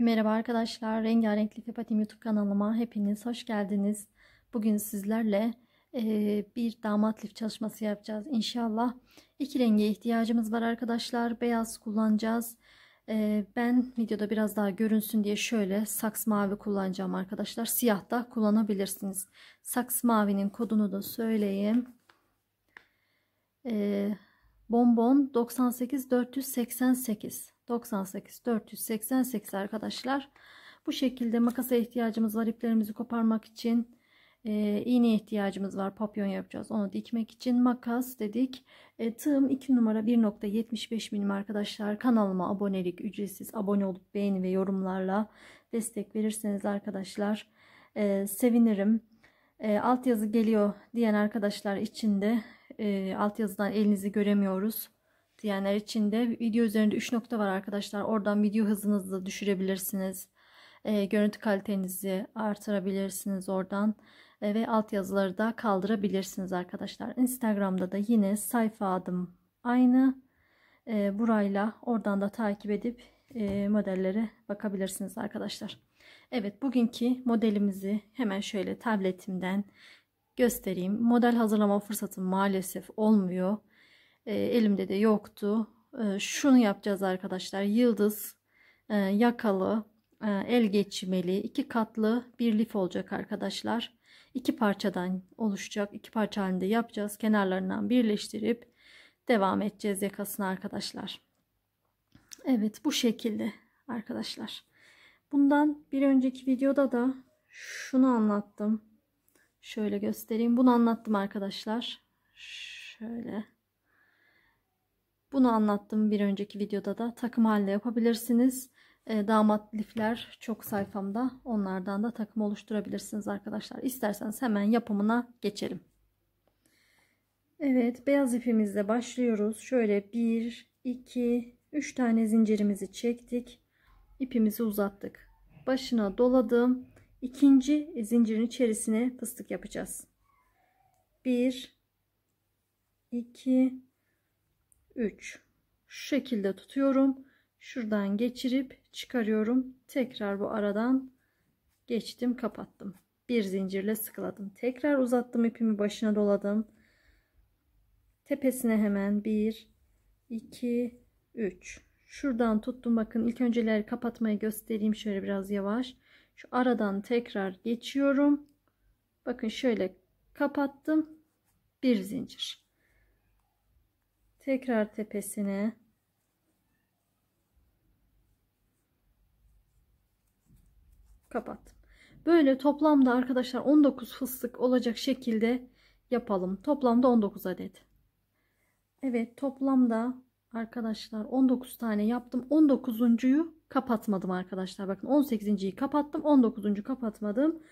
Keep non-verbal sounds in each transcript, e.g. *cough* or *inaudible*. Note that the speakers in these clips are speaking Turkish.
Merhaba arkadaşlar, Rengarenkli Kapatim YouTube kanalıma hepiniz hoş geldiniz. Bugün sizlerle e, bir damat lif çalışması yapacağız inşallah. İki renge ihtiyacımız var arkadaşlar, beyaz kullanacağız. E, ben videoda biraz daha görünsün diye şöyle saks mavi kullanacağım arkadaşlar. Siyah da kullanabilirsiniz. Saks mavinin kodunu da söyleyeyim. E, bonbon 98488 98 488 arkadaşlar. Bu şekilde makasa ihtiyacımız var. iplerimizi koparmak için e, iğneye ihtiyacımız var. Papyon yapacağız. Onu dikmek için makas dedik. E, tığım 2 numara 1.75 milim arkadaşlar. Kanalıma abonelik ücretsiz abone olup beğeni ve yorumlarla destek verirseniz arkadaşlar e, sevinirim. E, altyazı geliyor diyen arkadaşlar için de e, altyazıdan elinizi göremiyoruz diyenler için de video üzerinde 3 nokta var arkadaşlar. Oradan video hızınızı da düşürebilirsiniz. E, görüntü kalitenizi artırabilirsiniz oradan. E, ve altyazıları da kaldırabilirsiniz arkadaşlar. Instagram'da da yine sayfa adım aynı. E, burayla oradan da takip edip e, modellere bakabilirsiniz arkadaşlar. Evet bugünkü modelimizi hemen şöyle tabletimden göstereyim. Model hazırlama fırsatım maalesef olmuyor. Ee, elimde de yoktu. Ee, şunu yapacağız arkadaşlar. Yıldız e, yakalı e, el geçirmeli iki katlı bir lif olacak arkadaşlar. İki parçadan oluşacak. iki parça halinde yapacağız. Kenarlarından birleştirip devam edeceğiz yakasını arkadaşlar. Evet bu şekilde arkadaşlar. Bundan bir önceki videoda da şunu anlattım. Şöyle göstereyim. Bunu anlattım arkadaşlar. Şöyle. Bunu anlattım bir önceki videoda da takım halinde yapabilirsiniz. E, damat lifler çok sayfamda onlardan da takım oluşturabilirsiniz arkadaşlar. İsterseniz hemen yapımına geçelim. Evet beyaz ipimizle başlıyoruz. Şöyle 1, 2, 3 tane zincirimizi çektik. İpimizi uzattık. Başına doladım. İkinci zincirin içerisine fıstık yapacağız. 1, 2, 3 şu şekilde tutuyorum şuradan geçirip çıkarıyorum tekrar bu aradan geçtim kapattım bir zincirle sıkıladım tekrar uzattım ipimi başına doladım tepesine hemen 1 2 3 şuradan tuttum bakın ilk önceleri kapatmayı göstereyim şöyle biraz yavaş şu aradan tekrar geçiyorum bakın şöyle kapattım bir zincir Tekrar tepesine. Kapattım. Böyle toplamda arkadaşlar 19 fıstık olacak şekilde yapalım. Toplamda 19 adet. Evet toplamda arkadaşlar 19 tane yaptım. 19.yu kapatmadım arkadaşlar. Bakın 18.yi kapattım. 19. kapatmadım.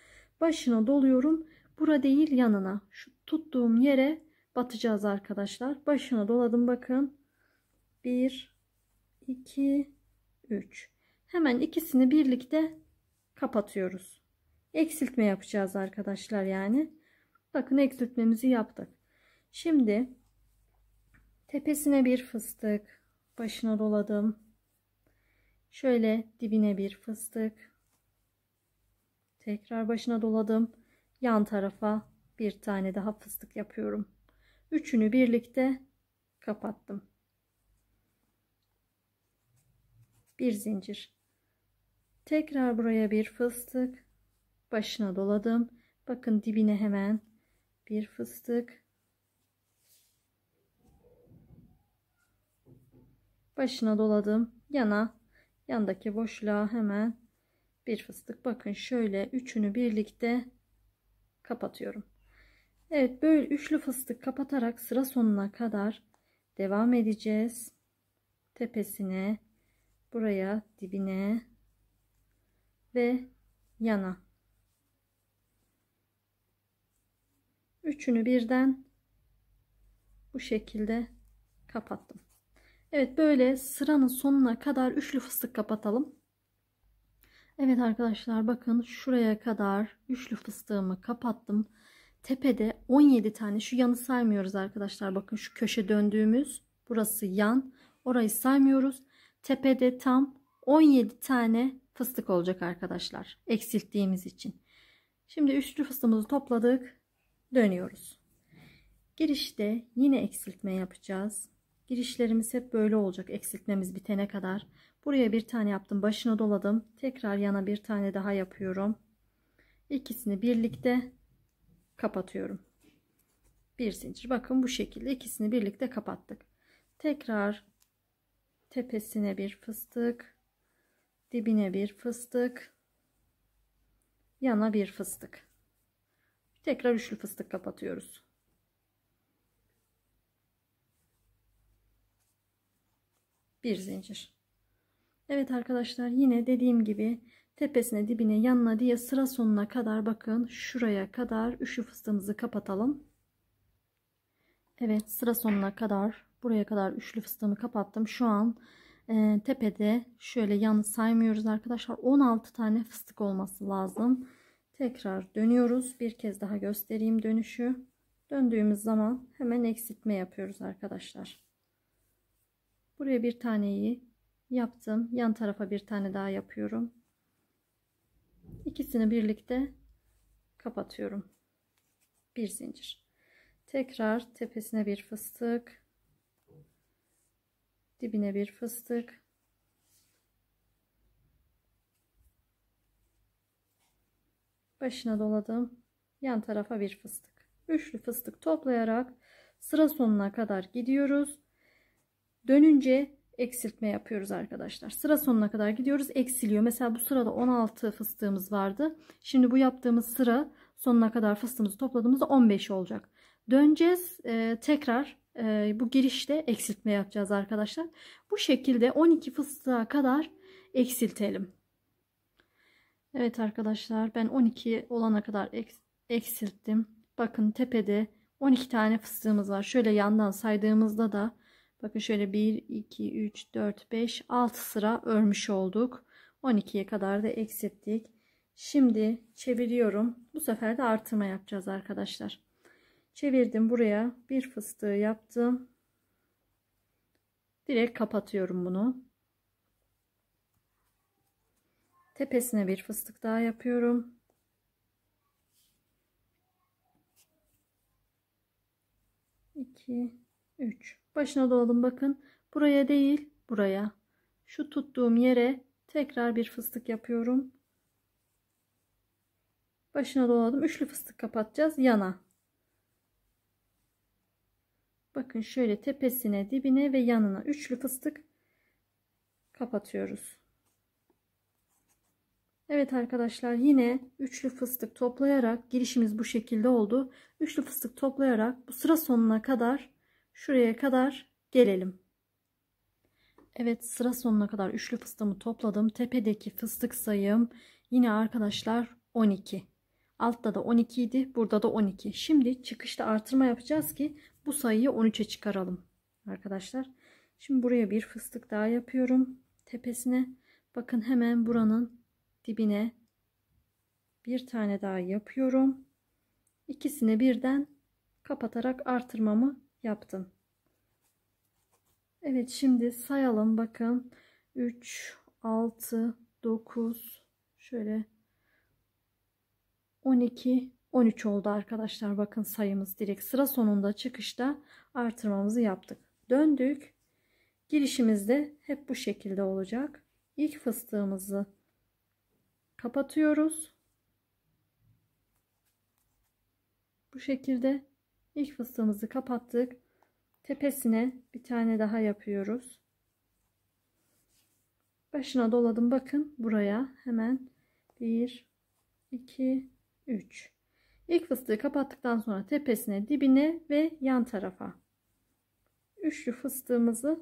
Başına doluyorum. Bura değil yanına. Şu tuttuğum yere batacağız arkadaşlar. Başına doladım bakın. 1 2 3 Hemen ikisini birlikte kapatıyoruz. Eksiltme yapacağız arkadaşlar yani. Bakın eksiltmemizi yaptık. Şimdi tepesine bir fıstık başına doladım. Şöyle dibine bir fıstık. Tekrar başına doladım. Yan tarafa bir tane daha fıstık yapıyorum. Üçünü birlikte kapattım. Bir zincir. Tekrar buraya bir fıstık. Başına doladım. Bakın dibine hemen bir fıstık. Başına doladım. Yana yandaki boşluğa hemen bir fıstık. Bakın şöyle üçünü birlikte kapatıyorum. Evet böyle üçlü fıstık kapatarak sıra sonuna kadar devam edeceğiz. Tepesine, buraya, dibine ve yana. Üçünü birden bu şekilde kapattım. Evet böyle sıranın sonuna kadar üçlü fıstık kapatalım. Evet arkadaşlar bakın şuraya kadar üçlü fıstığımı kapattım tepede 17 tane şu yanı saymıyoruz arkadaşlar. Bakın şu köşe döndüğümüz burası yan. Orayı saymıyoruz. Tepede tam 17 tane fıstık olacak arkadaşlar. Eksilttiğimiz için. Şimdi üçlü fıstığımızı topladık. Dönüyoruz. Girişte yine eksiltme yapacağız. Girişlerimiz hep böyle olacak eksiltmemiz bitene kadar. Buraya bir tane yaptım. Başına doladım. Tekrar yana bir tane daha yapıyorum. İkisini birlikte kapatıyorum. Bir zincir. Bakın bu şekilde ikisini birlikte kapattık. Tekrar tepesine bir fıstık, dibine bir fıstık, yana bir fıstık. Tekrar üçlü fıstık kapatıyoruz. Bir zincir. Evet arkadaşlar yine dediğim gibi tepesine dibine yanına diye sıra sonuna kadar bakın şuraya kadar üçlü fıstığımızı kapatalım. Evet sıra sonuna kadar buraya kadar üçlü fıstığımı kapattım. Şu an e, tepede şöyle yanlış saymıyoruz arkadaşlar 16 tane fıstık olması lazım. Tekrar dönüyoruz. Bir kez daha göstereyim dönüşü. Döndüğümüz zaman hemen eksiltme yapıyoruz arkadaşlar. Buraya bir taneyi yaptım. Yan tarafa bir tane daha yapıyorum ikisini birlikte kapatıyorum bir zincir tekrar tepesine bir fıstık dibine bir fıstık başına doladım yan tarafa bir fıstık üçlü fıstık toplayarak sıra sonuna kadar gidiyoruz dönünce eksiltme yapıyoruz arkadaşlar. Sıra sonuna kadar gidiyoruz. Eksiliyor. Mesela bu sırada 16 fıstığımız vardı. Şimdi bu yaptığımız sıra sonuna kadar fıstığımızı topladığımızda 15 olacak. Döneceğiz. E, tekrar e, bu girişte eksiltme yapacağız arkadaşlar. Bu şekilde 12 fıstığa kadar eksiltelim. Evet arkadaşlar ben 12 olana kadar eksilttim. Bakın tepede 12 tane fıstığımız var. Şöyle yandan saydığımızda da Bakın şöyle 1, 2, 3, 4, 5, 6 sıra örmüş olduk. 12'ye kadar da eksilttik. Şimdi çeviriyorum. Bu sefer de artırma yapacağız arkadaşlar. Çevirdim buraya. Bir fıstığı yaptım. Direkt kapatıyorum bunu. Tepesine bir fıstık daha yapıyorum. İki, üç başına dolalım bakın. Buraya değil buraya. Şu tuttuğum yere tekrar bir fıstık yapıyorum. Başına doladım. Üçlü fıstık kapatacağız yana. Bakın şöyle tepesine, dibine ve yanına üçlü fıstık kapatıyoruz. Evet arkadaşlar yine üçlü fıstık toplayarak girişimiz bu şekilde oldu. Üçlü fıstık toplayarak bu sıra sonuna kadar şuraya kadar gelelim. Evet sıra sonuna kadar üçlü fıstığımı topladım. Tepedeki fıstık sayım yine arkadaşlar 12. Altta da 12 idi. Burada da 12. Şimdi çıkışta artırma yapacağız ki bu sayıyı 13'e çıkaralım. Arkadaşlar. Şimdi buraya bir fıstık daha yapıyorum. Tepesine. Bakın hemen buranın dibine bir tane daha yapıyorum. İkisini birden kapatarak artırmamı yaptım. Evet şimdi sayalım bakın. 3, 6, 9 şöyle 12, 13 oldu arkadaşlar. Bakın sayımız direkt sıra sonunda çıkışta artırmamızı yaptık. Döndük. Girişimizde hep bu şekilde olacak. İlk fıstığımızı kapatıyoruz. Bu şekilde İlk fıstığımızı kapattık. Tepesine bir tane daha yapıyoruz. Başına doladım. Bakın buraya hemen 1, 2, 3. İlk fıstığı kapattıktan sonra tepesine, dibine ve yan tarafa. Üçlü fıstığımızı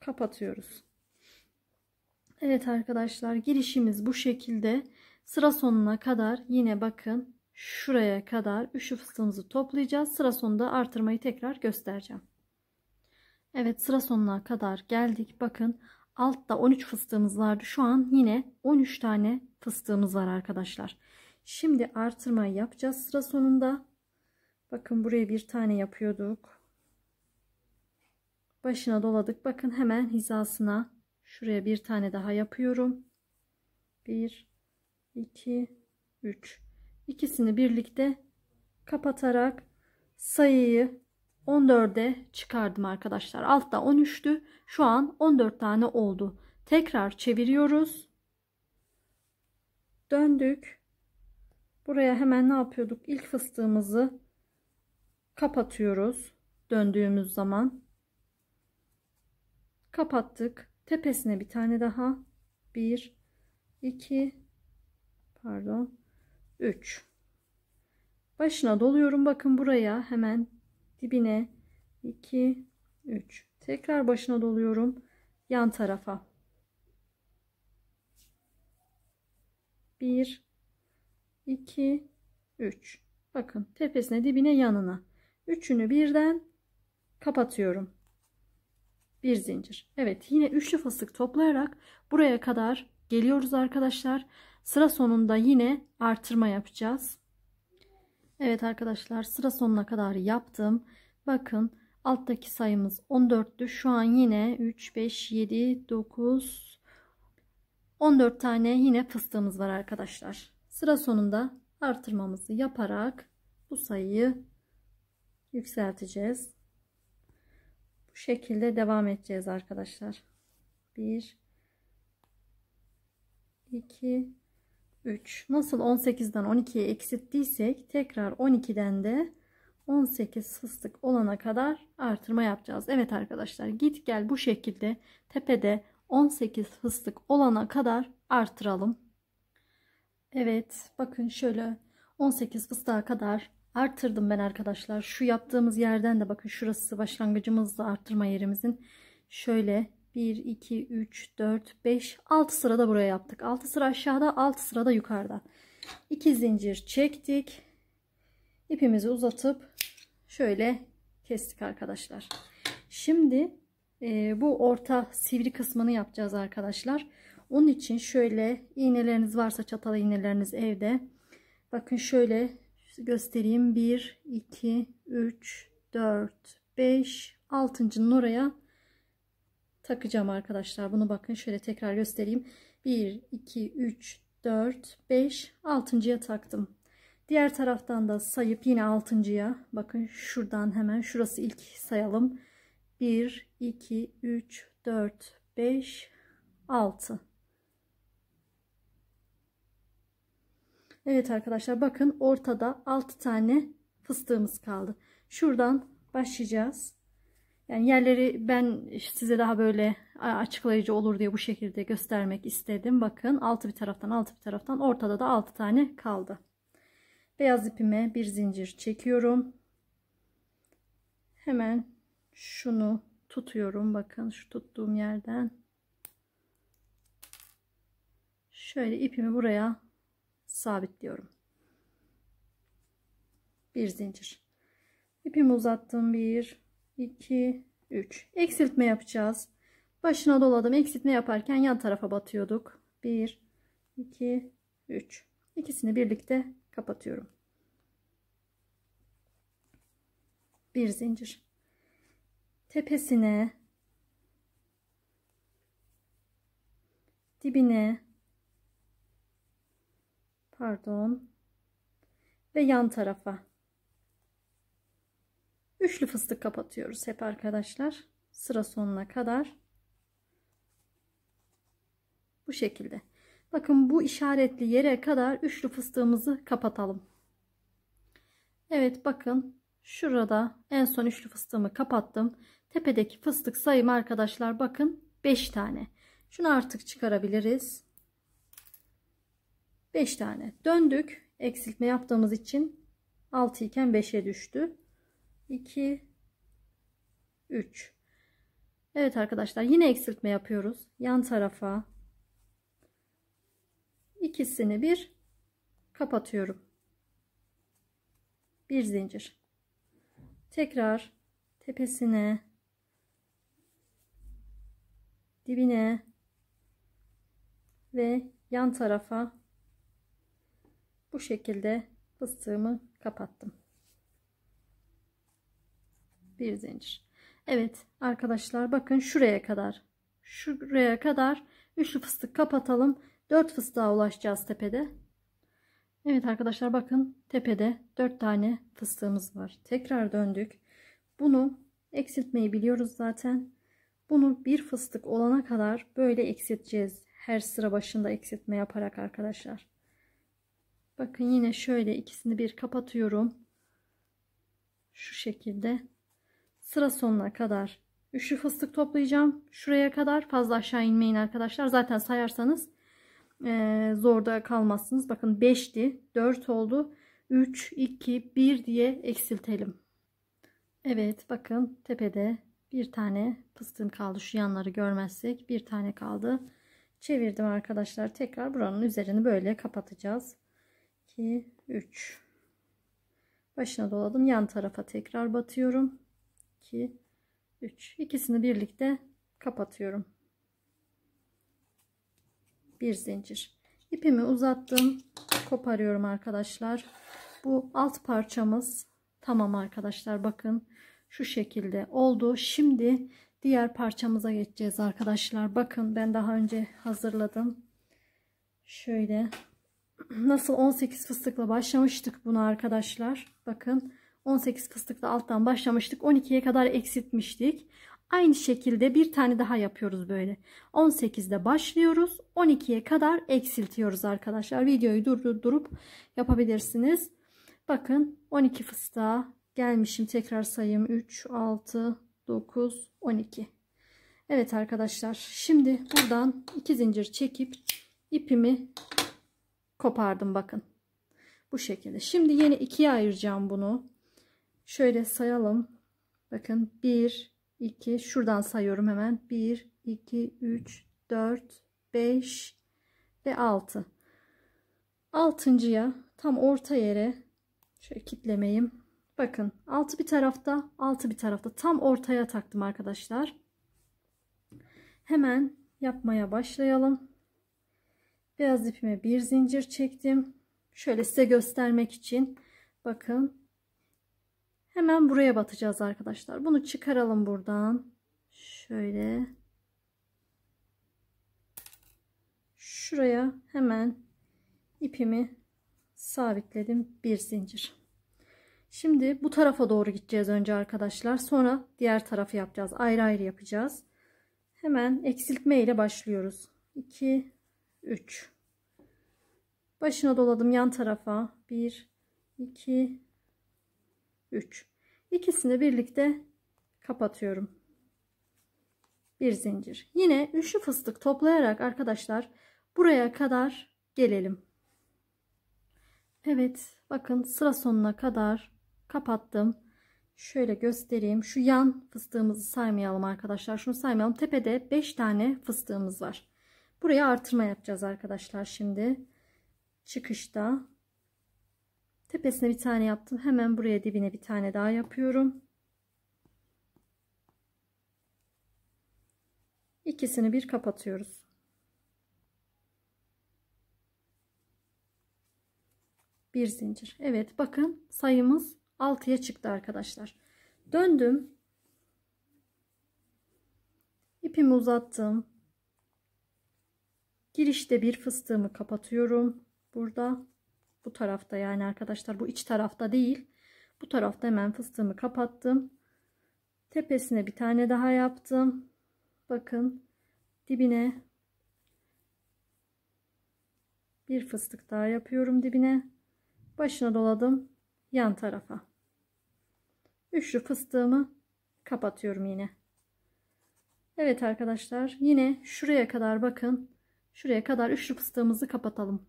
kapatıyoruz. Evet arkadaşlar girişimiz bu şekilde. Sıra sonuna kadar yine bakın şuraya kadar üçlü fıstığımızı toplayacağız. Sıra sonunda artırmayı tekrar göstereceğim. Evet sıra sonuna kadar geldik. Bakın altta 13 fıstığımız vardı. Şu an yine 13 tane fıstığımız var arkadaşlar. Şimdi artırmayı yapacağız sıra sonunda. Bakın buraya bir tane yapıyorduk. Başına doladık. Bakın hemen hizasına şuraya bir tane daha yapıyorum. 1 2 3 ikisini birlikte kapatarak sayıyı 14'e çıkardım arkadaşlar. Altta 13'tü. Şu an 14 tane oldu. Tekrar çeviriyoruz. Döndük. Buraya hemen ne yapıyorduk? İlk fıstığımızı kapatıyoruz. Döndüğümüz zaman kapattık. Tepesine bir tane daha. 1 2 pardon 3 başına doluyorum bakın buraya hemen dibine 2 3 tekrar başına doluyorum yan tarafa 1 2 3 bakın tepesine dibine yanına üçünü birden kapatıyorum bir zincir Evet yine üçlü fıstık toplayarak buraya kadar geliyoruz arkadaşlar Sıra sonunda yine artırma yapacağız. Evet arkadaşlar sıra sonuna kadar yaptım. Bakın alttaki sayımız 14'tü. Şu an yine 3, 5, 7, 9, 14 tane yine fıstığımız var arkadaşlar. Sıra sonunda artırmamızı yaparak bu sayıyı yükselteceğiz. Bu şekilde devam edeceğiz arkadaşlar. 1 2 3. Nasıl 18'den 12'ye eksilttiysek tekrar 12'den de 18 fıstık olana kadar artırma yapacağız. Evet arkadaşlar git gel bu şekilde tepede 18 fıstık olana kadar artıralım. Evet bakın şöyle 18 fıstığa kadar artırdım ben arkadaşlar. Şu yaptığımız yerden de bakın şurası başlangıcımızda artırma yerimizin. Şöyle 1, 2, 3, 4, 5, 6 sırada buraya yaptık. 6 sıra aşağıda, 6 sırada yukarıda. 2 zincir çektik. İpimizi uzatıp şöyle kestik arkadaşlar. Şimdi e, bu orta sivri kısmını yapacağız arkadaşlar. Onun için şöyle iğneleriniz varsa çatal iğneleriniz evde. Bakın şöyle göstereyim. 1, 2, 3, 4, 5, 6.'nın oraya takacağım arkadaşlar. Bunu bakın şöyle tekrar göstereyim. 1, 2, 3, 4, 5, 6.ya taktım. Diğer taraftan da sayıp yine 6.ya bakın şuradan hemen şurası ilk sayalım. 1, 2, 3, 4, 5, 6. Evet arkadaşlar bakın ortada 6 tane fıstığımız kaldı. Şuradan başlayacağız. Yani yerleri ben size daha böyle açıklayıcı olur diye bu şekilde göstermek istedim. Bakın altı bir taraftan altı bir taraftan ortada da altı tane kaldı. Beyaz ipime bir zincir çekiyorum. Hemen şunu tutuyorum. Bakın şu tuttuğum yerden. Şöyle ipimi buraya sabitliyorum. Bir zincir. İpimi uzattım. Bir, 2 3 eksiltme yapacağız başına doladım eksiltme yaparken yan tarafa batıyorduk 1 2 3 ikisini birlikte kapatıyorum bir zincir tepesine dibine pardon ve yan tarafa Üçlü fıstık kapatıyoruz hep arkadaşlar. Sıra sonuna kadar. Bu şekilde. Bakın bu işaretli yere kadar üçlü fıstığımızı kapatalım. Evet bakın şurada en son üçlü fıstığımı kapattım. Tepedeki fıstık sayım arkadaşlar bakın 5 tane. Şunu artık çıkarabiliriz. 5 tane. Döndük. Eksiltme yaptığımız için 6 iken 5'e düştü. 2 3 Evet arkadaşlar yine eksiltme yapıyoruz yan tarafa ikisini bir kapatıyorum bir zincir tekrar tepesine dibine ve yan tarafa bu şekilde fıstığımı kapattım bir zincir. Evet arkadaşlar bakın şuraya kadar şuraya kadar üçlü fıstık kapatalım. Dört fıstığa ulaşacağız tepede. Evet arkadaşlar bakın tepede dört tane fıstığımız var. Tekrar döndük. Bunu eksiltmeyi biliyoruz zaten. Bunu bir fıstık olana kadar böyle eksilteceğiz. Her sıra başında eksiltme yaparak arkadaşlar. Bakın yine şöyle ikisini bir kapatıyorum. Şu şekilde sıra sonuna kadar üçlü fıstık toplayacağım. Şuraya kadar fazla aşağı inmeyin arkadaşlar. Zaten sayarsanız e, zorda kalmazsınız. Bakın 5'ti 4 oldu. 3, 2, 1 diye eksiltelim. Evet bakın tepede bir tane fıstığım kaldı. Şu yanları görmezsek bir tane kaldı. Çevirdim arkadaşlar. Tekrar buranın üzerini böyle kapatacağız. 2, 3. Başına doladım. Yan tarafa tekrar batıyorum. 2 3 ikisini birlikte kapatıyorum bir zincir ipimi uzattım koparıyorum arkadaşlar bu alt parçamız tamam arkadaşlar bakın şu şekilde oldu şimdi diğer parçamıza geçeceğiz arkadaşlar bakın ben daha önce hazırladım şöyle *clears throat* nasıl 18 fıstıkla başlamıştık bunu arkadaşlar bakın 18 fıstıkla alttan başlamıştık. 12'ye kadar eksiltmiştik. Aynı şekilde bir tane daha yapıyoruz böyle. 18'de başlıyoruz. 12'ye kadar eksiltiyoruz arkadaşlar. Videoyu durdurup yapabilirsiniz. Bakın 12 fıstığa gelmişim. Tekrar sayayım. 3, 6, 9, 12. Evet arkadaşlar. Şimdi buradan iki zincir çekip ipimi kopardım bakın. Bu şekilde. Şimdi yeni ikiye ayıracağım bunu. Şöyle sayalım. Bakın 1, 2, şuradan sayıyorum hemen. 1, 2, 3, 4, 5 ve 6. Altıncıya tam orta yere şöyle kitlemeyim. Bakın altı bir tarafta altı bir tarafta tam ortaya taktım arkadaşlar. Hemen yapmaya başlayalım. Beyaz ipime bir zincir çektim. Şöyle size göstermek için bakın Hemen buraya batacağız arkadaşlar. Bunu çıkaralım buradan. Şöyle. Şuraya hemen ipimi sabitledim. Bir zincir. Şimdi bu tarafa doğru gideceğiz önce arkadaşlar. Sonra diğer tarafı yapacağız. Ayrı ayrı yapacağız. Hemen eksiltme ile başlıyoruz. 2 3 Başına doladım yan tarafa. 1 2 3. İkisini birlikte kapatıyorum. Bir zincir. Yine üçlü fıstık toplayarak arkadaşlar buraya kadar gelelim. Evet bakın sıra sonuna kadar kapattım. Şöyle göstereyim. Şu yan fıstığımızı saymayalım arkadaşlar. Şunu saymayalım. Tepede 5 tane fıstığımız var. Buraya artırma yapacağız arkadaşlar şimdi. Çıkışta Tepesine bir tane yaptım. Hemen buraya dibine bir tane daha yapıyorum. İkisini bir kapatıyoruz. Bir zincir. Evet bakın sayımız 6'ya çıktı arkadaşlar. Döndüm. İpimi uzattım. Girişte bir fıstığımı kapatıyorum. Burada bu tarafta yani arkadaşlar bu iç tarafta değil. Bu tarafta hemen fıstığımı kapattım. Tepesine bir tane daha yaptım. Bakın dibine bir fıstık daha yapıyorum dibine. Başına doladım yan tarafa. Üçlü fıstığımı kapatıyorum yine. Evet arkadaşlar yine şuraya kadar bakın. Şuraya kadar üçlü fıstığımızı kapatalım.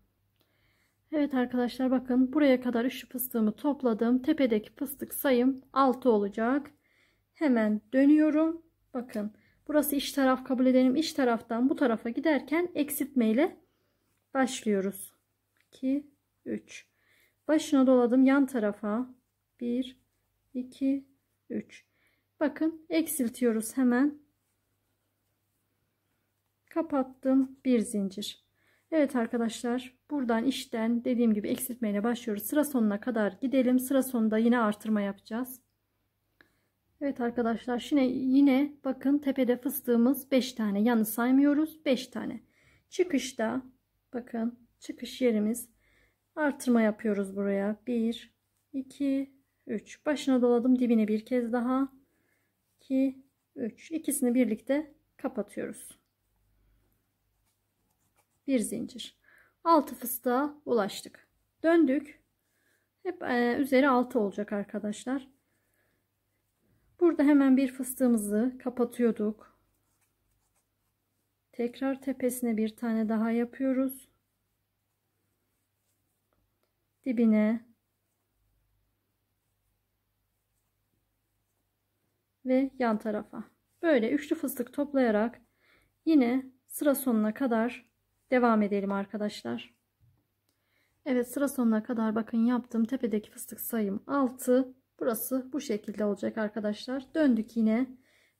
Evet arkadaşlar bakın buraya kadar üçlü fıstığımı topladım. Tepedeki fıstık sayım 6 olacak. Hemen dönüyorum. Bakın burası iç taraf kabul edelim. İç taraftan bu tarafa giderken eksiltme ile başlıyoruz. 2 3 Başına doladım yan tarafa. 1 2 3 Bakın eksiltiyoruz hemen. Kapattım bir zincir. Evet arkadaşlar Buradan işten dediğim gibi eksiltmeyle başlıyoruz. Sıra sonuna kadar gidelim. Sıra sonunda yine artırma yapacağız. Evet arkadaşlar şimdi yine bakın tepede fıstığımız 5 tane. Yanı saymıyoruz 5 tane. Çıkışta bakın çıkış yerimiz artırma yapıyoruz buraya. 1 2 3 başına doladım dibine bir kez daha 2 3 ikisini birlikte kapatıyoruz. Bir zincir. 6 fıstığa ulaştık. Döndük. Hep e, üzeri 6 olacak arkadaşlar. Burada hemen bir fıstığımızı kapatıyorduk. Tekrar tepesine bir tane daha yapıyoruz. Dibine ve yan tarafa. Böyle üçlü fıstık toplayarak yine sıra sonuna kadar Devam edelim arkadaşlar. Evet sıra sonuna kadar bakın yaptım. Tepedeki fıstık sayım 6. Burası bu şekilde olacak arkadaşlar. Döndük yine.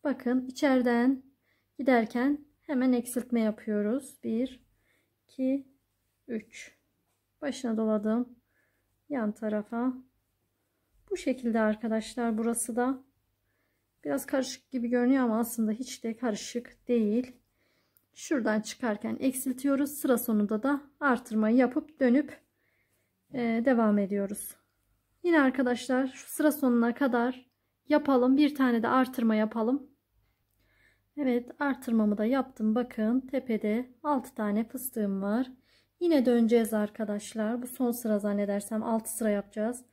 Bakın içeriden giderken hemen eksiltme yapıyoruz. 1, 2, 3. Başına doladım. Yan tarafa. Bu şekilde arkadaşlar burası da. Biraz karışık gibi görünüyor ama aslında hiç de karışık değil şuradan çıkarken eksiltiyoruz. Sıra sonunda da artırmayı yapıp dönüp e, devam ediyoruz. Yine arkadaşlar şu sıra sonuna kadar yapalım. Bir tane de artırma yapalım. Evet artırmamı da yaptım. Bakın tepede 6 tane fıstığım var. Yine döneceğiz arkadaşlar. Bu son sıra zannedersem 6 sıra yapacağız.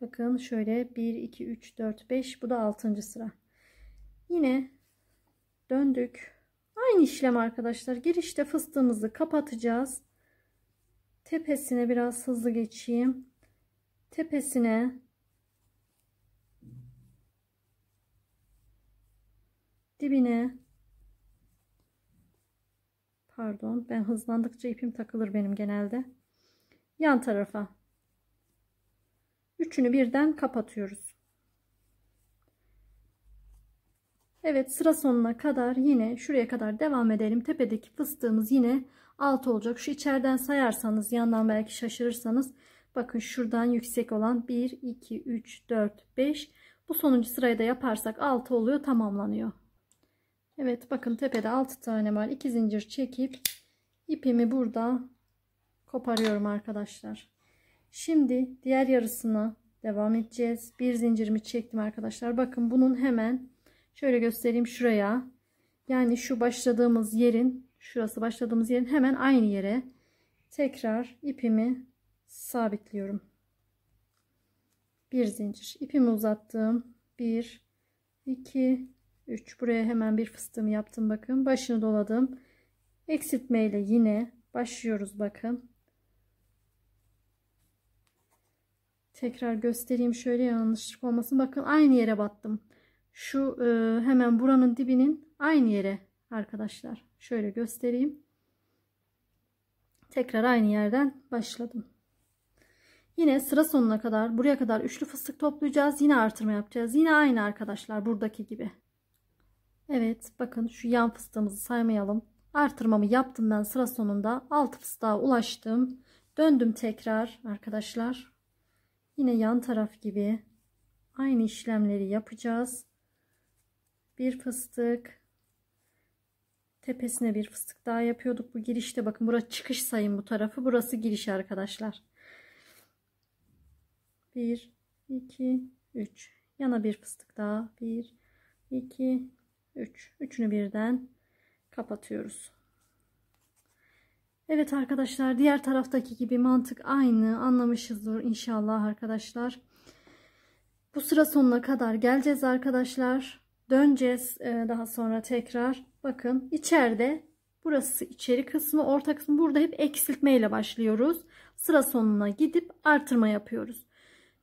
Bakın şöyle 1, 2, 3, 4, 5. Bu da 6. sıra. Yine döndük. Aynı işlem arkadaşlar. Girişte fıstığımızı kapatacağız. Tepesine biraz hızlı geçeyim. Tepesine dibine pardon ben hızlandıkça ipim takılır benim genelde yan tarafa üçünü birden kapatıyoruz Evet sıra sonuna kadar yine şuraya kadar devam edelim. Tepedeki fıstığımız yine alt olacak. Şu içeriden sayarsanız yandan belki şaşırırsanız. Bakın şuradan yüksek olan 1, 2, 3, 4, 5. Bu sonuncu sırayı da yaparsak 6 oluyor tamamlanıyor. Evet bakın tepede 6 tane var. 2 zincir çekip ipimi burada koparıyorum arkadaşlar. Şimdi diğer yarısına devam edeceğiz. Bir zincirimi çektim arkadaşlar. Bakın bunun hemen Şöyle göstereyim şuraya. Yani şu başladığımız yerin şurası başladığımız yerin hemen aynı yere tekrar ipimi sabitliyorum. Bir zincir ipimi uzattım. 1 2 3 buraya hemen bir fıstığımı yaptım bakın. Başını doladım. Eksiltme ile yine başlıyoruz bakın. Tekrar göstereyim şöyle yanlışlık olmasın. Bakın aynı yere battım şu e, hemen buranın dibinin aynı yere arkadaşlar şöyle göstereyim tekrar aynı yerden başladım yine sıra sonuna kadar buraya kadar üçlü fıstık toplayacağız yine artırma yapacağız yine aynı arkadaşlar buradaki gibi Evet bakın şu yan fıstığımızı saymayalım artırmamı yaptım ben sıra sonunda 6 fıstığa ulaştım döndüm tekrar arkadaşlar yine yan taraf gibi aynı işlemleri yapacağız bir fıstık tepesine bir fıstık daha yapıyorduk bu girişte bakın burası çıkış sayın bu tarafı burası giriş arkadaşlar 1 2 3 yana bir fıstık daha 1 2 3 üçünü birden kapatıyoruz Evet arkadaşlar diğer taraftaki gibi mantık aynı anlamışızdır inşallah arkadaşlar bu sıra sonuna kadar geleceğiz arkadaşlar Döneceğiz e, daha sonra tekrar. Bakın içeride burası içeri kısmı orta kısmı burada hep eksiltme ile başlıyoruz. Sıra sonuna gidip artırma yapıyoruz.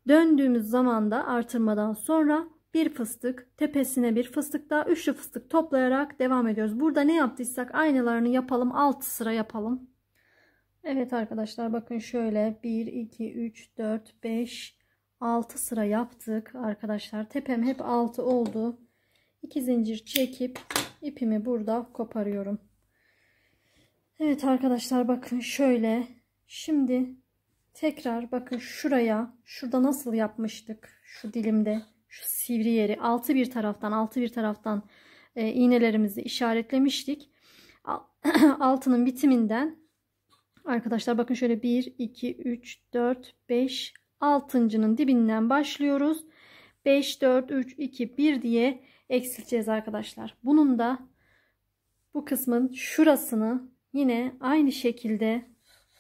Döndüğümüz zaman da artırmadan sonra bir fıstık tepesine bir fıstık daha üçlü fıstık toplayarak devam ediyoruz. Burada ne yaptıysak aynalarını yapalım. 6 sıra yapalım. Evet arkadaşlar bakın şöyle 1 2 3 4 5 6 sıra yaptık arkadaşlar. Tepem hep 6 oldu. 2 zincir çekip ipimi burada koparıyorum. Evet arkadaşlar bakın şöyle. Şimdi tekrar bakın şuraya şurada nasıl yapmıştık şu dilimde şu sivri yeri altı bir taraftan altı bir taraftan e, iğnelerimizi işaretlemiştik. *clears throat* Altının bitiminden arkadaşlar bakın şöyle 1 2 3 4 5 altıncının dibinden başlıyoruz. 5 4 3 2 1 diye eksilteceğiz arkadaşlar. Bunun da bu kısmın şurasını yine aynı şekilde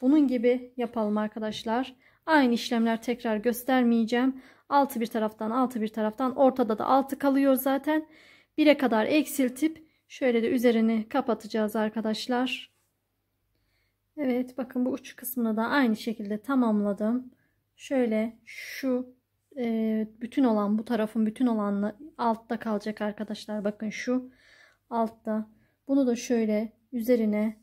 bunun gibi yapalım arkadaşlar. Aynı işlemler tekrar göstermeyeceğim. Altı bir taraftan altı bir taraftan ortada da altı kalıyor zaten. Bir'e kadar eksiltip şöyle de üzerini kapatacağız arkadaşlar. Evet bakın bu uç kısmını da aynı şekilde tamamladım. Şöyle şu e, bütün olan bu tarafın bütün olanla altta kalacak arkadaşlar. Bakın şu altta. Bunu da şöyle üzerine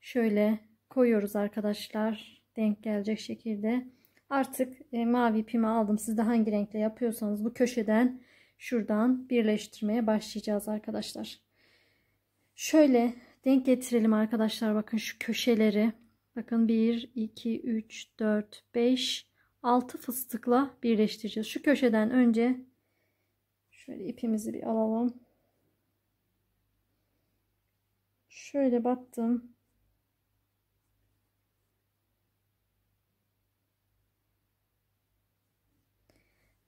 şöyle koyuyoruz arkadaşlar. Denk gelecek şekilde. Artık e, mavi ipimi aldım. Siz de hangi renkle yapıyorsanız bu köşeden şuradan birleştirmeye başlayacağız arkadaşlar. Şöyle denk getirelim arkadaşlar. Bakın şu köşeleri. Bakın 1, 2, 3, 4, 5, altı fıstıkla birleştireceğiz. Şu köşeden önce şöyle ipimizi bir alalım. Şöyle battım.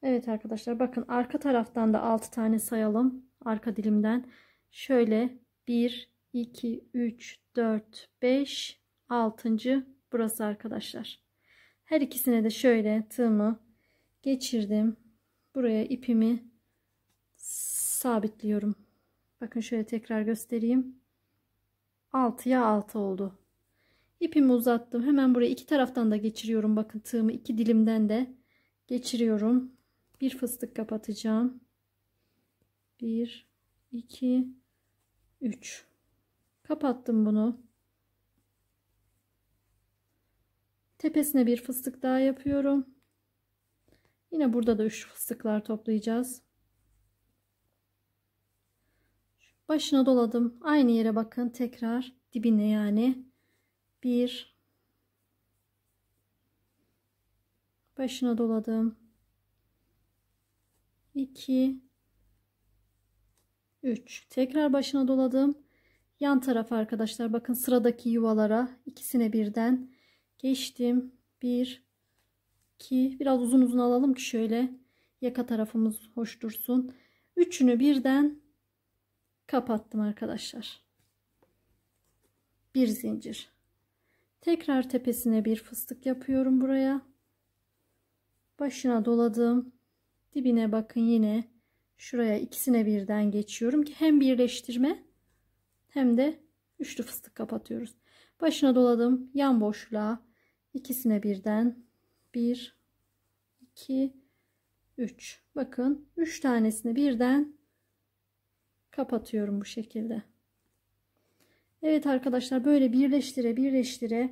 Evet arkadaşlar bakın arka taraftan da 6 tane sayalım. Arka dilimden şöyle 1, 2, 3, 4, 5, 6. burası arkadaşlar. Her ikisine de şöyle tığımı geçirdim. Buraya ipimi sabitliyorum. Bakın şöyle tekrar göstereyim. 6'ya 6 oldu. İpimi uzattım. Hemen buraya iki taraftan da geçiriyorum. Bakın tığımı iki dilimden de geçiriyorum. Bir fıstık kapatacağım. 1 2 3 Kapattım bunu. Tepesine bir fıstık daha yapıyorum. Yine burada da 3 fıstıklar toplayacağız. Başına doladım. Aynı yere bakın tekrar dibine yani. bir Başına doladım. 2 3 tekrar başına doladım yan taraf arkadaşlar bakın sıradaki yuvalara ikisine birden geçtim. 1 2 biraz uzun uzun alalım ki şöyle yaka tarafımız hoş dursun. Üçünü birden kapattım arkadaşlar. Bir zincir. Tekrar tepesine bir fıstık yapıyorum buraya. Başına doladım. Dibine bakın yine. Şuraya ikisine birden geçiyorum ki hem birleştirme hem de üçlü fıstık kapatıyoruz. Başına doladım. Yan boşluğa ikisine birden 1 2 3 bakın 3 tanesini birden kapatıyorum bu şekilde Evet arkadaşlar böyle birleştire birleştire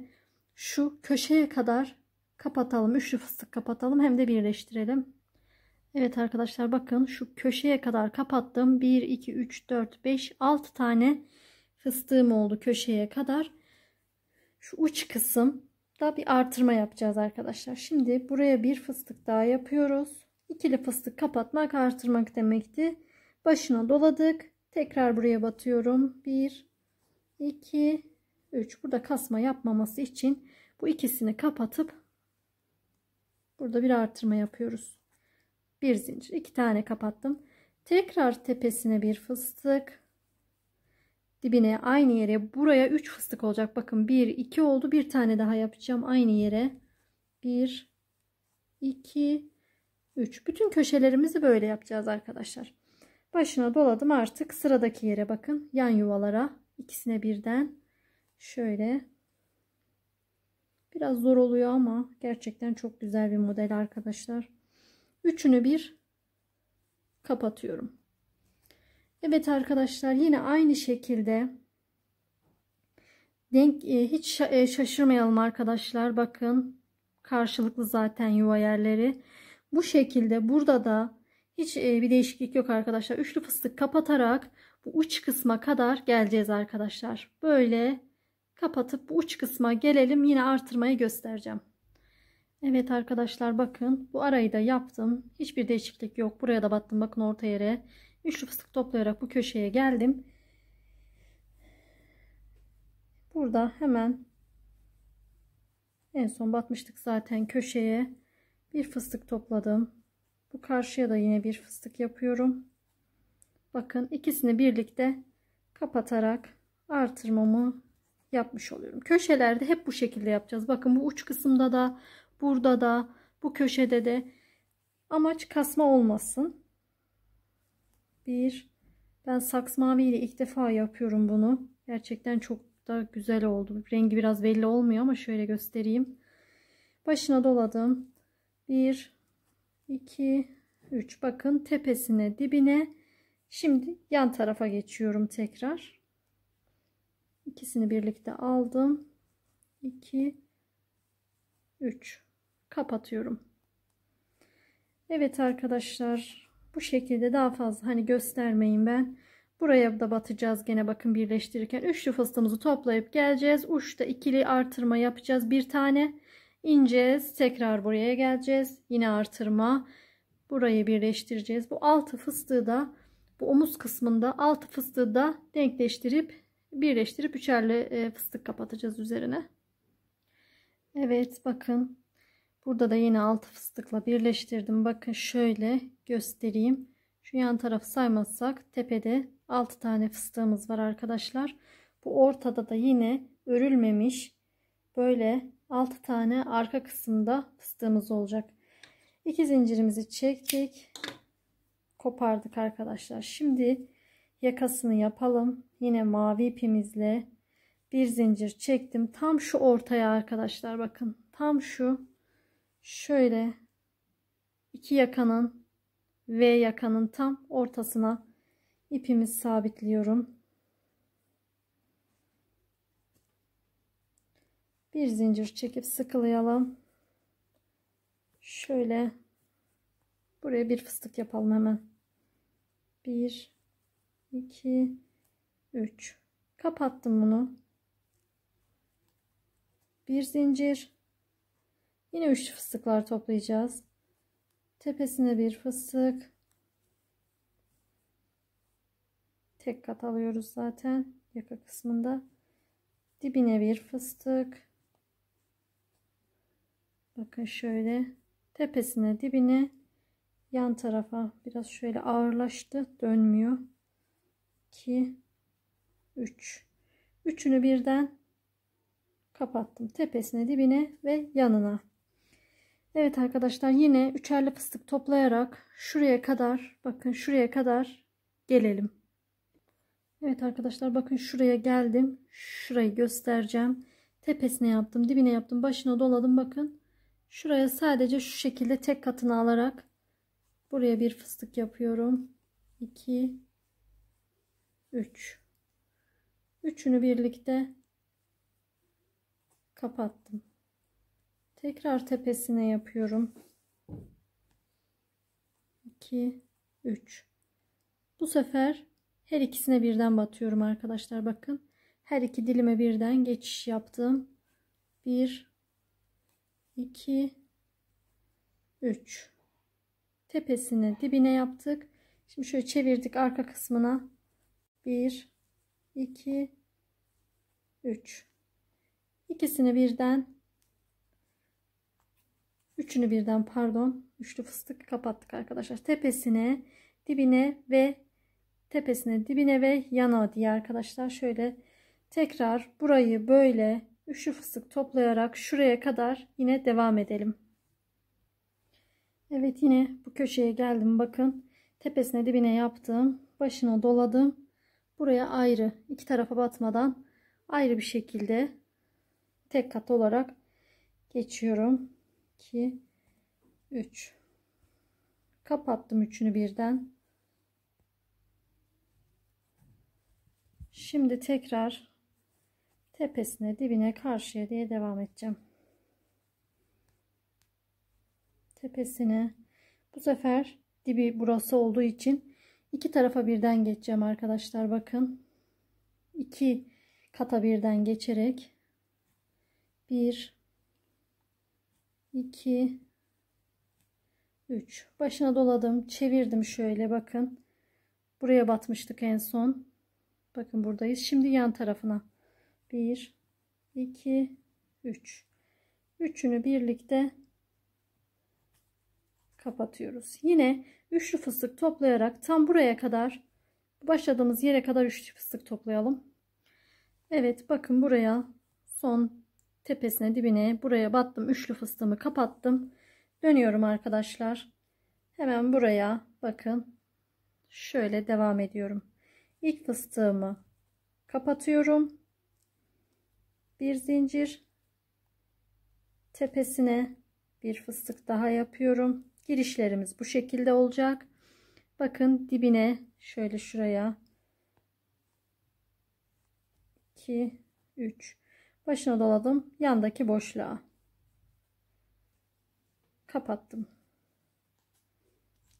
şu köşeye kadar kapatalım üçlü fıstık kapatalım hem de birleştirelim Evet arkadaşlar bakın şu köşeye kadar kapattım 1 2 3 4 5 6 tane fıstığım oldu köşeye kadar şu uç kısım da bir artırma yapacağız arkadaşlar. Şimdi buraya bir fıstık daha yapıyoruz. İkili fıstık kapatmak artırmak demekti. Başına doladık. Tekrar buraya batıyorum. 1, 2, 3. Burada kasma yapmaması için bu ikisini kapatıp burada bir artırma yapıyoruz. Bir zincir. iki tane kapattım. Tekrar tepesine bir fıstık dibine aynı yere buraya 3 fıstık olacak. Bakın 1 2 oldu. Bir tane daha yapacağım aynı yere. 1 2 3. Bütün köşelerimizi böyle yapacağız arkadaşlar. Başına doladım artık sıradaki yere bakın. Yan yuvalara ikisine birden şöyle biraz zor oluyor ama gerçekten çok güzel bir model arkadaşlar. Üçünü bir kapatıyorum. Evet arkadaşlar yine aynı şekilde denk e, hiç e, şaşırmayalım arkadaşlar. Bakın karşılıklı zaten yuva yerleri. Bu şekilde burada da hiç e, bir değişiklik yok arkadaşlar. Üçlü fıstık kapatarak bu uç kısma kadar geleceğiz arkadaşlar. Böyle kapatıp bu uç kısma gelelim. Yine artırmayı göstereceğim. Evet arkadaşlar bakın bu arayı da yaptım. Hiçbir değişiklik yok. Buraya da battım bakın orta yere. Üçlü fıstık toplayarak bu köşeye geldim. Burada hemen en son batmıştık zaten köşeye bir fıstık topladım. Bu karşıya da yine bir fıstık yapıyorum. Bakın ikisini birlikte kapatarak artırmamı yapmış oluyorum. Köşelerde hep bu şekilde yapacağız. Bakın bu uç kısımda da burada da bu köşede de amaç kasma olmasın bir ben saks mavi ile ilk defa yapıyorum bunu gerçekten çok da güzel oldu rengi biraz belli olmuyor ama şöyle göstereyim başına doladım 1 2 3 bakın tepesine dibine şimdi yan tarafa geçiyorum tekrar ikisini birlikte aldım 2 3 kapatıyorum Evet arkadaşlar bu şekilde daha fazla hani göstermeyin ben. Buraya da batacağız gene bakın birleştirirken. Üçlü fıstığımızı toplayıp geleceğiz. Uçta ikili artırma yapacağız. Bir tane ineceğiz. Tekrar buraya geleceğiz. Yine artırma. Burayı birleştireceğiz. Bu altı fıstığı da bu omuz kısmında altı fıstığı da denkleştirip birleştirip üçerli e, fıstık kapatacağız üzerine. Evet bakın Burada da yine altı fıstıkla birleştirdim. Bakın şöyle göstereyim. Şu yan tarafı saymazsak tepede 6 tane fıstığımız var arkadaşlar. Bu ortada da yine örülmemiş böyle 6 tane arka kısımda fıstığımız olacak. İki zincirimizi çektik. Kopardık arkadaşlar. Şimdi yakasını yapalım. Yine mavi ipimizle bir zincir çektim. Tam şu ortaya arkadaşlar bakın. Tam şu şöyle iki yakanın V yakanın tam ortasına ipimi sabitliyorum. Bir zincir çekip sıkılayalım. Şöyle buraya bir fıstık yapalım hemen. 1 2 3 kapattım bunu. Bir zincir Yine üçlü fıstıklar toplayacağız. Tepesine bir fıstık. Tek kat alıyoruz zaten yaka kısmında. Dibine bir fıstık. Bakın şöyle tepesine dibine yan tarafa biraz şöyle ağırlaştı dönmüyor. 2 3 Üçünü birden kapattım tepesine dibine ve yanına Evet arkadaşlar yine üçerli fıstık toplayarak şuraya kadar bakın şuraya kadar gelelim. Evet arkadaşlar bakın şuraya geldim. Şurayı göstereceğim. Tepesine yaptım, dibine yaptım, başına doladım bakın. Şuraya sadece şu şekilde tek katını alarak buraya bir fıstık yapıyorum. 2 3 Üçünü birlikte kapattım tekrar tepesine yapıyorum 2 3 bu sefer her ikisine birden batıyorum arkadaşlar bakın her iki dilime birden geçiş yaptım 1 2 3 tepesine dibine yaptık şimdi şöyle çevirdik arka kısmına 1 2 3 ikisini birden Üçünü birden pardon üçlü fıstık kapattık arkadaşlar. Tepesine dibine ve tepesine dibine ve yana diye arkadaşlar şöyle tekrar burayı böyle üçlü fıstık toplayarak şuraya kadar yine devam edelim. Evet yine bu köşeye geldim bakın tepesine dibine yaptım başına doladım buraya ayrı iki tarafa batmadan ayrı bir şekilde tek kat olarak geçiyorum 2 3 kapattım üçünü birden şimdi tekrar tepesine dibine karşıya diye devam edeceğim tepesine bu sefer dibi burası olduğu için iki tarafa birden geçeceğim arkadaşlar bakın iki kata birden geçerek bir 2 3 başına doladım çevirdim şöyle bakın buraya batmıştık en son bakın buradayız şimdi yan tarafına 1 2 3 üçünü birlikte kapatıyoruz yine üçlü fıstık toplayarak tam buraya kadar başladığımız yere kadar üçlü fıstık toplayalım Evet bakın buraya son tepesine dibine buraya battım. Üçlü fıstığımı kapattım. Dönüyorum arkadaşlar. Hemen buraya bakın. Şöyle devam ediyorum. İlk fıstığımı kapatıyorum. Bir zincir tepesine bir fıstık daha yapıyorum. Girişlerimiz bu şekilde olacak. Bakın dibine şöyle şuraya 2 3 başına doladım yandaki boşluğa kapattım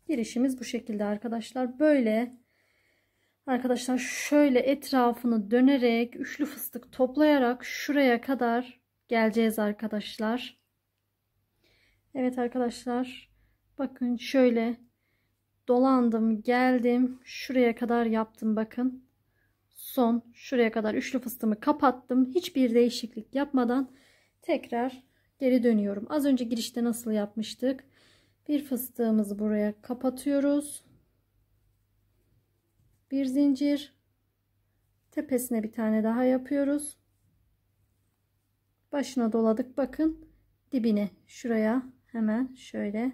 girişimiz bu şekilde arkadaşlar böyle arkadaşlar şöyle etrafını dönerek üçlü fıstık toplayarak şuraya kadar geleceğiz arkadaşlar Evet arkadaşlar bakın şöyle dolandım geldim şuraya kadar yaptım bakın son şuraya kadar üçlü fıstığımı kapattım. Hiçbir değişiklik yapmadan tekrar geri dönüyorum. Az önce girişte nasıl yapmıştık? Bir fıstığımızı buraya kapatıyoruz. Bir zincir. Tepesine bir tane daha yapıyoruz. Başına doladık. Bakın dibine şuraya hemen şöyle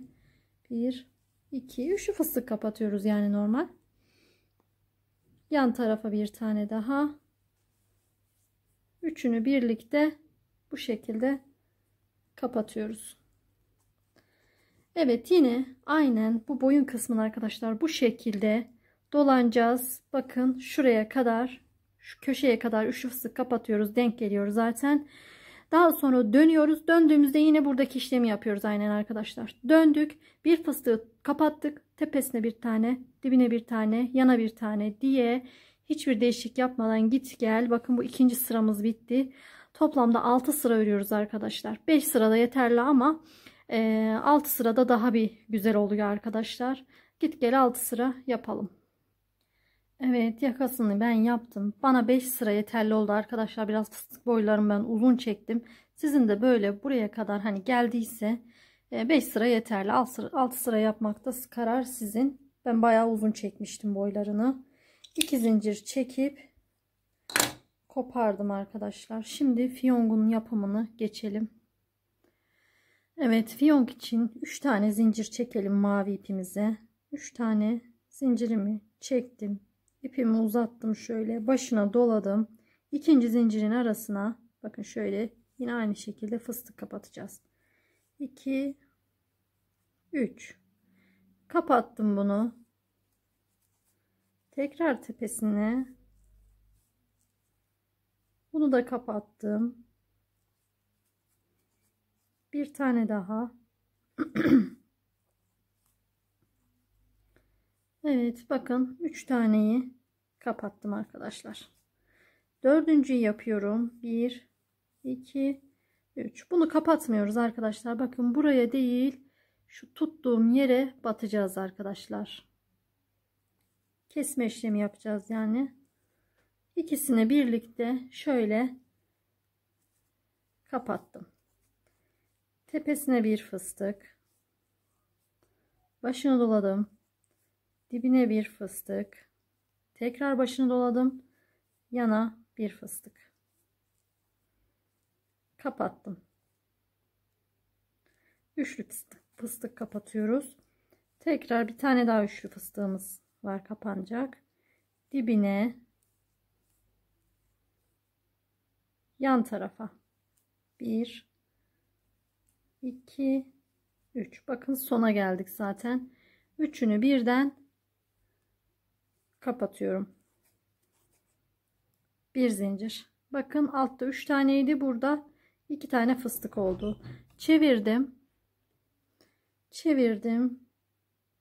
bir iki üçlü fıstık kapatıyoruz yani normal yan tarafa bir tane daha üçünü birlikte bu şekilde kapatıyoruz Evet yine aynen bu boyun kısmını arkadaşlar bu şekilde dolanacağız bakın şuraya kadar şu köşeye kadar üçlü fıstık kapatıyoruz denk geliyor zaten daha sonra dönüyoruz. Döndüğümüzde yine buradaki işlemi yapıyoruz aynen arkadaşlar. Döndük. Bir fıstığı kapattık. Tepesine bir tane, dibine bir tane, yana bir tane diye hiçbir değişik yapmadan git gel. Bakın bu ikinci sıramız bitti. Toplamda 6 sıra örüyoruz arkadaşlar. 5 sırada yeterli ama 6 sırada daha bir güzel oluyor arkadaşlar. Git gel 6 sıra yapalım. Evet yakasını ben yaptım. Bana 5 sıra yeterli oldu arkadaşlar. Biraz fıstık boylarım ben uzun çektim. Sizin de böyle buraya kadar hani geldiyse 5 e, sıra yeterli. 6 sıra yapmakta karar sizin. Ben bayağı uzun çekmiştim boylarını. 2 zincir çekip kopardım arkadaşlar. Şimdi fiyongun yapımını geçelim. Evet fiyonk için 3 tane zincir çekelim mavi ipimize. 3 tane zincirimi çektim ipimi uzattım şöyle başına doladım ikinci zincirin arasına bakın şöyle yine aynı şekilde fıstık kapatacağız 2 3 kapattım bunu tekrar tepesine bunu da kapattım bir tane daha *clears throat* Evet bakın 3 taneyi kapattım arkadaşlar. Dördüncüyü yapıyorum. 1, 2, 3. Bunu kapatmıyoruz arkadaşlar. Bakın buraya değil şu tuttuğum yere batacağız arkadaşlar. Kesme işlemi yapacağız yani. İkisini birlikte şöyle kapattım. Tepesine bir fıstık. Başını doladım dibine bir fıstık tekrar başını doladım yana bir fıstık kapattım üçlü fıstık, kapatıyoruz tekrar bir tane daha üçlü fıstığımız var kapanacak dibine yan tarafa 1 2 3 bakın sona geldik zaten üçünü birden kapatıyorum. Bir zincir. Bakın altta 3 taneydi. Burada 2 tane fıstık oldu. Çevirdim. Çevirdim.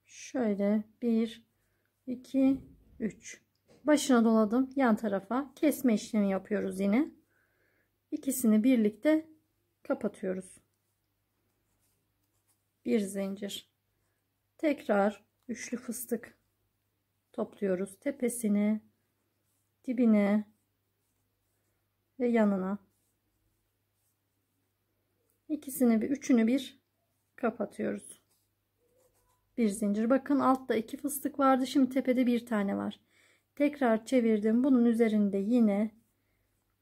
Şöyle 1 2 3. Başına doladım yan tarafa. Kesme işlemi yapıyoruz yine. İkisini birlikte kapatıyoruz. Bir zincir. Tekrar üçlü fıstık topluyoruz. Tepesini, dibine ve yanına. İkisini bir, üçünü bir kapatıyoruz. Bir zincir. Bakın altta iki fıstık vardı. Şimdi tepede bir tane var. Tekrar çevirdim. Bunun üzerinde yine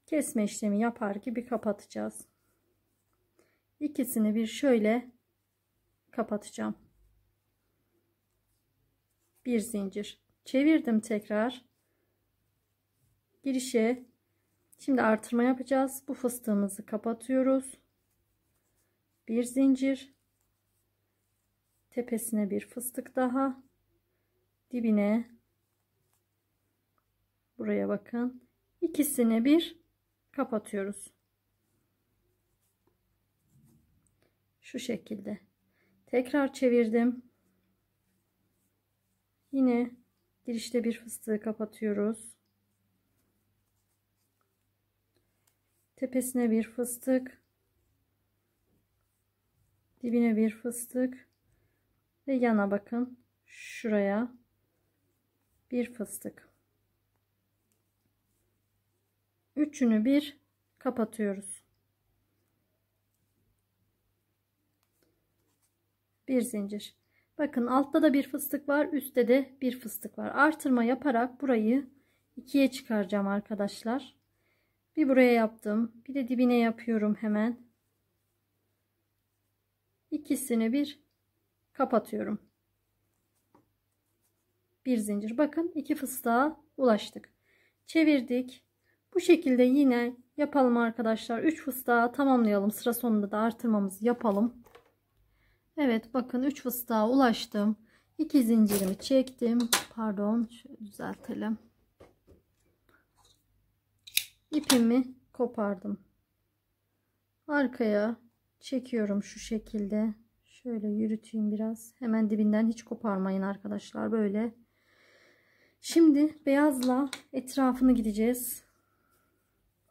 kesme işlemi yapar gibi kapatacağız. İkisini bir şöyle kapatacağım. Bir zincir çevirdim tekrar girişe şimdi artırma yapacağız bu fıstığımızı kapatıyoruz bir zincir tepesine bir fıstık daha dibine buraya bakın ikisini bir kapatıyoruz şu şekilde tekrar çevirdim yine Girişte bir fıstığı kapatıyoruz. Tepesine bir fıstık. Dibine bir fıstık. Ve yana bakın. Şuraya bir fıstık. Üçünü bir kapatıyoruz. Bir zincir. Bakın altta da bir fıstık var. Üstte de bir fıstık var. Artırma yaparak burayı ikiye çıkaracağım arkadaşlar. Bir buraya yaptım. Bir de dibine yapıyorum hemen. İkisini bir kapatıyorum. Bir zincir. Bakın iki fıstığa ulaştık. Çevirdik. Bu şekilde yine yapalım arkadaşlar. Üç fıstığa tamamlayalım. Sıra sonunda da artırmamızı yapalım. Evet bakın 3 fıstığa ulaştım. 2 zincirimi çektim. Pardon şöyle düzeltelim. İpimi kopardım. Arkaya çekiyorum şu şekilde. Şöyle yürüteyim biraz. Hemen dibinden hiç koparmayın arkadaşlar. Böyle. Şimdi beyazla etrafını gideceğiz.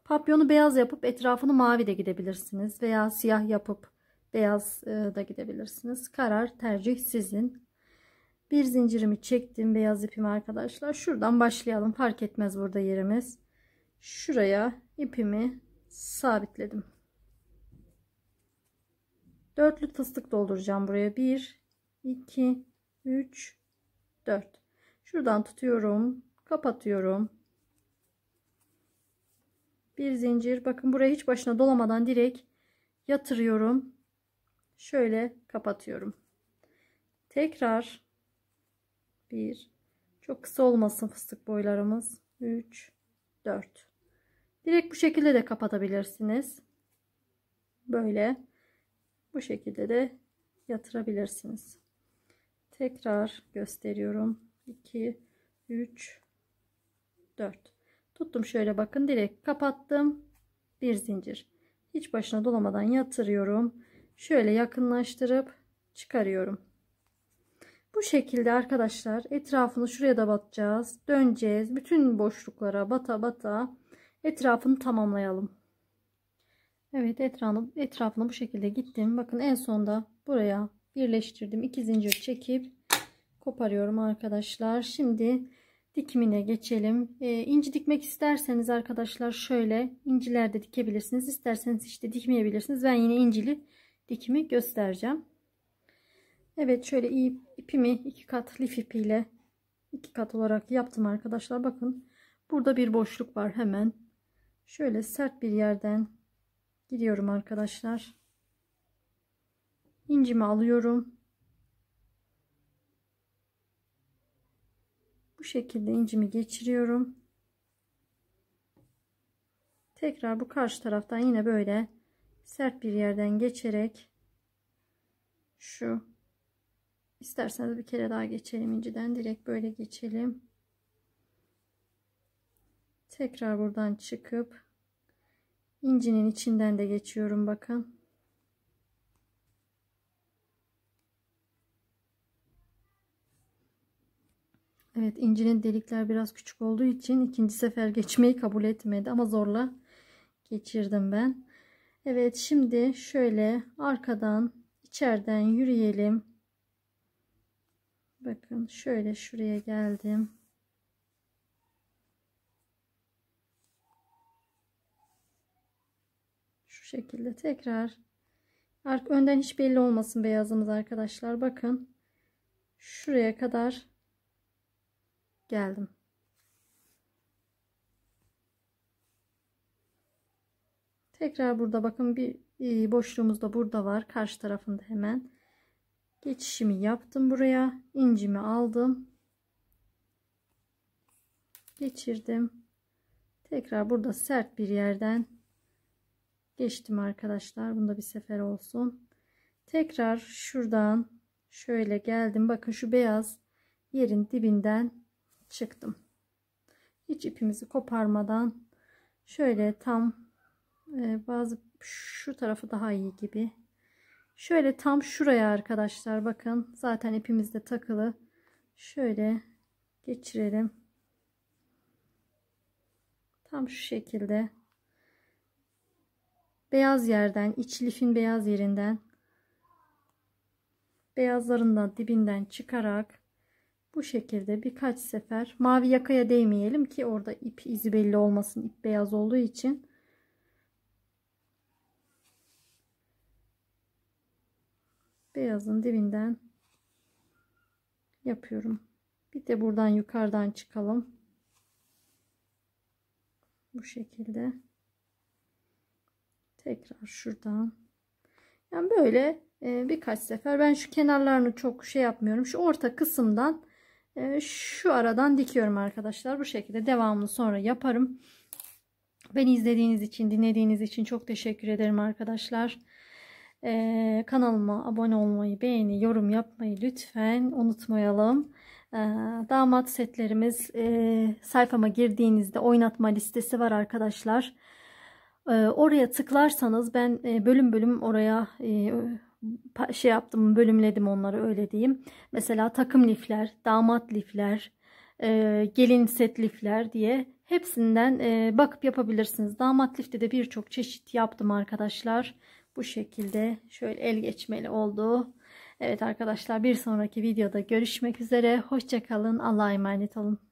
Papyonu beyaz yapıp etrafını mavi de gidebilirsiniz. Veya siyah yapıp beyaz e, da gidebilirsiniz. Karar tercih sizin. Bir zincirimi çektim beyaz ipimi arkadaşlar. Şuradan başlayalım. Fark etmez burada yerimiz. Şuraya ipimi sabitledim. Dörtlü fıstık dolduracağım buraya. 1 2 3 4. Şuradan tutuyorum, kapatıyorum. Bir zincir. Bakın buraya hiç başına dolamadan direkt yatırıyorum şöyle kapatıyorum. Tekrar bir çok kısa olmasın fıstık boylarımız 3 4 direkt bu şekilde de kapatabilirsiniz. Böyle bu şekilde de yatırabilirsiniz. Tekrar gösteriyorum. 2 3 4 tuttum şöyle bakın direkt kapattım bir zincir hiç başına dolamadan yatırıyorum şöyle yakınlaştırıp çıkarıyorum. Bu şekilde arkadaşlar etrafını şuraya da batacağız. Döneceğiz. Bütün boşluklara bata bata etrafını tamamlayalım. Evet etrafını, etrafını bu şekilde gittim. Bakın en sonda buraya birleştirdim. iki zincir çekip koparıyorum arkadaşlar. Şimdi dikimine geçelim. ee, inci dikmek isterseniz arkadaşlar şöyle incilerde dikebilirsiniz. İsterseniz işte dikmeyebilirsiniz. Ben yine incili dikimi göstereceğim. Evet şöyle iyi ipimi iki kat lif ipiyle iki kat olarak yaptım arkadaşlar. Bakın burada bir boşluk var hemen. Şöyle sert bir yerden giriyorum arkadaşlar. İncimi alıyorum. Bu şekilde incimi geçiriyorum. Tekrar bu karşı taraftan yine böyle sert bir yerden geçerek şu isterseniz bir kere daha geçelim inciden direkt böyle geçelim tekrar buradan çıkıp incinin içinden de geçiyorum bakın Evet incinin delikler biraz küçük olduğu için ikinci sefer geçmeyi kabul etmedi ama zorla geçirdim ben. Evet şimdi şöyle arkadan içeriden yürüyelim. Bakın şöyle şuraya geldim. Şu şekilde tekrar Ark önden hiç belli olmasın beyazımız arkadaşlar. Bakın şuraya kadar geldim. Tekrar burada bakın bir e, boşluğumuz da burada var. Karşı tarafında hemen geçişimi yaptım buraya. incimi aldım. Geçirdim. Tekrar burada sert bir yerden geçtim arkadaşlar. Bunda bir sefer olsun. Tekrar şuradan şöyle geldim. Bakın şu beyaz yerin dibinden çıktım. Hiç ipimizi koparmadan şöyle tam ee, bazı şu tarafı daha iyi gibi. Şöyle tam şuraya arkadaşlar bakın. Zaten ipimizde takılı. Şöyle geçirelim. Tam şu şekilde. Beyaz yerden, iç lifin beyaz yerinden beyazlarından dibinden çıkarak bu şekilde birkaç sefer mavi yakaya değmeyelim ki orada ip izi belli olmasın. ip beyaz olduğu için beyazın dibinden yapıyorum. Bir de buradan yukarıdan çıkalım. Bu şekilde. Tekrar şuradan. Yani böyle e, birkaç sefer ben şu kenarlarını çok şey yapmıyorum. Şu orta kısımdan e, şu aradan dikiyorum arkadaşlar. Bu şekilde devamını sonra yaparım. Beni izlediğiniz için, dinlediğiniz için çok teşekkür ederim arkadaşlar. Ee, kanalıma abone olmayı, beğeni, yorum yapmayı lütfen unutmayalım. Ee, damat setlerimiz e, sayfama girdiğinizde oynatma listesi var arkadaşlar. Ee, oraya tıklarsanız ben e, bölüm bölüm oraya e, şey yaptım bölümledim onları öyle diyeyim. Mesela takım lifler, damat lifler, e, gelin set lifler diye hepsinden bakıp yapabilirsiniz. Damat lifte de birçok çeşit yaptım arkadaşlar. Bu şekilde şöyle el geçmeli oldu. Evet arkadaşlar bir sonraki videoda görüşmek üzere. Hoşçakalın. Allah'a emanet olun.